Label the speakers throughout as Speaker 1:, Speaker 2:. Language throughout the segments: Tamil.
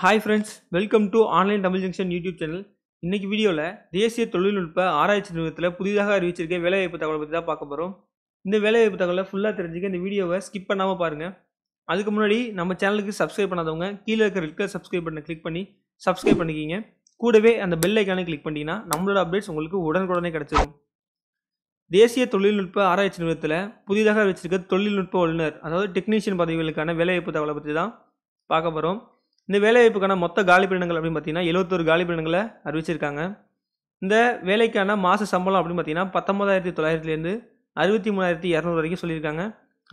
Speaker 1: hi friends welcome to online Tamil junction YouTube channel இன்றைக்கி வீடியோவில் தேசிய தொழில்நுட்ப ஆராய்ச்சி நிறுவனத்தில் புதிதாக அறிவிச்சிருக்க வேலைவாய்ப்பு தகவலை பற்றி தான் பார்க்க போகிறோம் இந்த வேலைவாய்ப்பு தகவலை ஃபுல்லாக தெரிஞ்சுக்க இந்த வீடியோவை ஸ்கிப் பண்ணாமல் பாருங்கள் அதுக்கு முன்னாடி நம்ம சேனலுக்கு சப்ஸ்கிரைப் பண்ணாதவங்க கீழே இருக்கிற இருக்க சப்ஸ்கிரைப் பண்ண கிளிக் பண்ணி சப்ஸ்கிரைப் பண்ணிக்கிங்க கூடவே அந்த பெல்லைக்கானே கிளிக் பண்ணிங்கன்னா நம்மளோட அப்டேட்ஸ் உங்களுக்கு உடனுக்குடனே கிடச்சிடும் தேசிய தொழில்நுட்ப ஆராய்ச்சி நிறுவனத்தில் புதிதாக அறிவிச்சிருக்க தொழில்நுட்ப வல்லுநர் அதாவது டெக்னீஷியன் பதவிகளுக்கான வேலைவாய்ப்பு தகவலை பற்றி தான் பார்க்க போகிறோம் இந்த வேலைவாய்ப்புக்கான மொத்த காலிப்பிடங்கள் அப்படின்னு பார்த்தீங்கன்னா எழுபத்தொரு காலிப்பிடங்களை அறிவிச்சிருக்காங்க இந்த வேலைக்கான மாத சம்பளம் அப்படின்னு பார்த்தீங்கன்னா பத்தொம்பதாயிரத்தி தொள்ளாயிரத்துலேருந்து அறுபத்தி மூணாயிரத்தி இரநூறு வரைக்கும் சொல்லியிருக்காங்க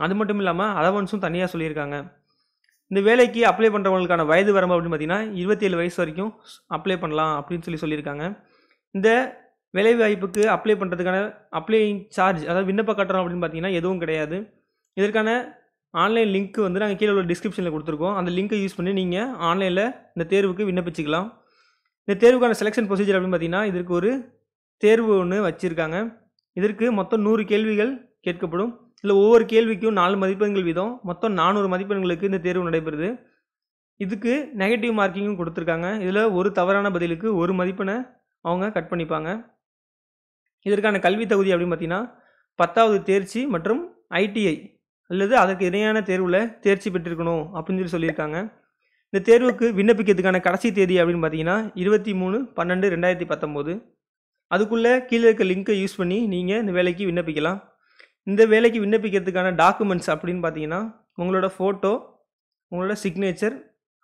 Speaker 1: அது மட்டும் இல்லாமல் அலவன்ஸும் தனியாக சொல்லியிருக்காங்க இந்த வேலைக்கு அப்ளை பண்ணுறவங்களுக்கான வயது வரம்பு அப்படின்னு பார்த்தீங்கன்னா இருபத்தேழு வயசு வரைக்கும் அப்ளை பண்ணலாம் அப்படின்னு சொல்லி சொல்லியிருக்காங்க இந்த வேலைவாய்ப்புக்கு அப்ளை பண்ணுறதுக்கான அப்ளை சார்ஜ் அதாவது விண்ணப்ப கட்டணம் அப்படின்னு பார்த்தீங்கன்னா எதுவும் கிடையாது இதற்கான ஆன்லைன் லிங்க் வந்து நாங்கள் கீழே உள்ள டிஸ்கிரிப்ஷனில் கொடுத்துருக்கோம் அந்த லிங்க்கை யூஸ் பண்ணி நீங்கள் ஆன்லைனில் இந்த தேர்வுக்கு விண்ணப்பிச்சிக்கலாம் இந்த தேர்வுக்கான செலெக்ஷன் ப்ரொசீஜர் அப்படின்னு பார்த்தீங்கன்னா இதற்கு ஒரு தேர்வு ஒன்று வச்சுருக்காங்க இதற்கு மொத்தம் நூறு கேள்விகள் கேட்கப்படும் இதில் ஒவ்வொரு கேள்விக்கும் நாலு மதிப்பெண்கள் வீதம் மொத்தம் நானூறு மதிப்பெண்களுக்கு இந்த தேர்வு நடைபெறுது இதுக்கு நெகட்டிவ் மார்க்கிங்கும் கொடுத்துருக்காங்க இதில் ஒரு தவறான பதிலுக்கு ஒரு மதிப்பெண்ணை அவங்க கட் பண்ணிப்பாங்க இதற்கான கல்வி தகுதி அப்படின்னு பார்த்தீங்கன்னா பத்தாவது தேர்ச்சி மற்றும் ஐடிஐ அல்லது அதற்கு இணையான தேர்வில் தேர்ச்சி பெற்றிருக்கணும் அப்படின்னு சொல்லி சொல்லியிருக்காங்க இந்த தேர்வுக்கு விண்ணப்பிக்கிறதுக்கான கடைசி தேதி அப்படின்னு பார்த்தீங்கன்னா இருபத்தி மூணு பன்னெண்டு ரெண்டாயிரத்தி பத்தொம்போது அதுக்குள்ளே கீழே இருக்க லிங்க்கை யூஸ் பண்ணி நீங்கள் இந்த வேலைக்கு விண்ணப்பிக்கலாம் இந்த வேலைக்கு விண்ணப்பிக்கிறதுக்கான டாக்குமெண்ட்ஸ் அப்படின்னு பார்த்தீங்கன்னா உங்களோட ஃபோட்டோ உங்களோட சிக்னேச்சர்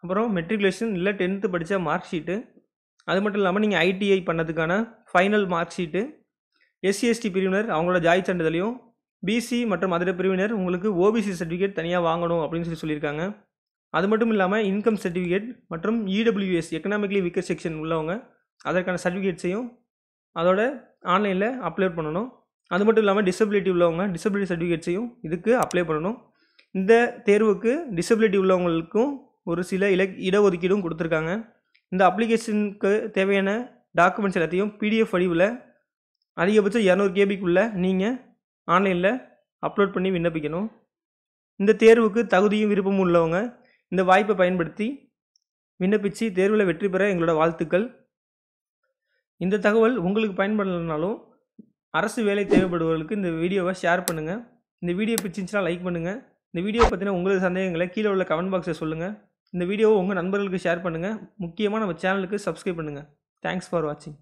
Speaker 1: அப்புறம் மெட்ரிகுலேஷன் இல்லை டென்த்து படித்த மார்க் ஷீட்டு அது மட்டும் இல்லாமல் நீங்கள் ஐடிஐ பண்ணதுக்கான ஃபைனல் மார்க் ஷீட்டு எஸ்சிஎஸ்டி பிரிவினர் அவங்களோட ஜாய் சான்றிதழையும் பிசி மற்றும் அதர பிரிவினர் உங்களுக்கு ஓபிசி சர்டிஃபிகேட் தனியாக வாங்கணும் அப்படின்னு சொல்லி சொல்லியிருக்காங்க அது மட்டும் இல்லாமல் இன்கம் சர்டிஃபிகேட் மற்றும் இடபிள்யூஎஸ் எக்கனாமிக்லி விக்கர் செக்ஷன் உள்ளவங்க அதற்கான சர்டிஃபிகேட்ஸையும் அதோட ஆன்லைனில் அப்லோட் பண்ணணும் அது மட்டும் இல்லாமல் டிசபிலிட்டி உள்ளவங்க டிசபிலிட்டி சர்டிஃபிகேட்ஸையும் இதுக்கு அப்ளை பண்ணணும் இந்த தேர்வுக்கு டிசபிலிட்டி உள்ளவங்களுக்கும் ஒரு சில இல இடஒதுக்கீடும் கொடுத்துருக்காங்க இந்த அப்ளிகேஷனுக்கு தேவையான டாக்குமெண்ட்ஸ் எல்லாத்தையும் பிடிஎஃப் வடிவில் அதிகபட்சம் இரநூறு கேபிக்குள்ளே நீங்கள் ஆன்லைனில் அப்லோட் பண்ணி விண்ணப்பிக்கணும் இந்த தேர்வுக்கு தகுதியும் விருப்பமும் உள்ளவங்க இந்த வாய்ப்பை பயன்படுத்தி விண்ணப்பித்து தேர்வில் வெற்றி பெற எங்களோட வாழ்த்துக்கள் இந்த தகவல் உங்களுக்கு பயன்படலைனாலும் அரசு வேலை தேவைப்படுபவர்களுக்கு இந்த வீடியோவை ஷேர் பண்ணுங்கள் இந்த வீடியோ பிடிச்சிருந்துச்சுன்னா லைக் பண்ணுங்கள் இந்த வீடியோ பற்றின உங்களது சந்தேகங்களை கீழே உள்ள கமெண்ட் பாக்ஸில் சொல்லுங்கள் இந்த வீடியோவை உங்கள் நண்பர்களுக்கு ஷேர் பண்ணுங்கள் முக்கியமாக நம்ம சேனலுக்கு சப்ஸ்கிரைப் பண்ணுங்கள் தேங்க்ஸ் ஃபார் வாட்சிங்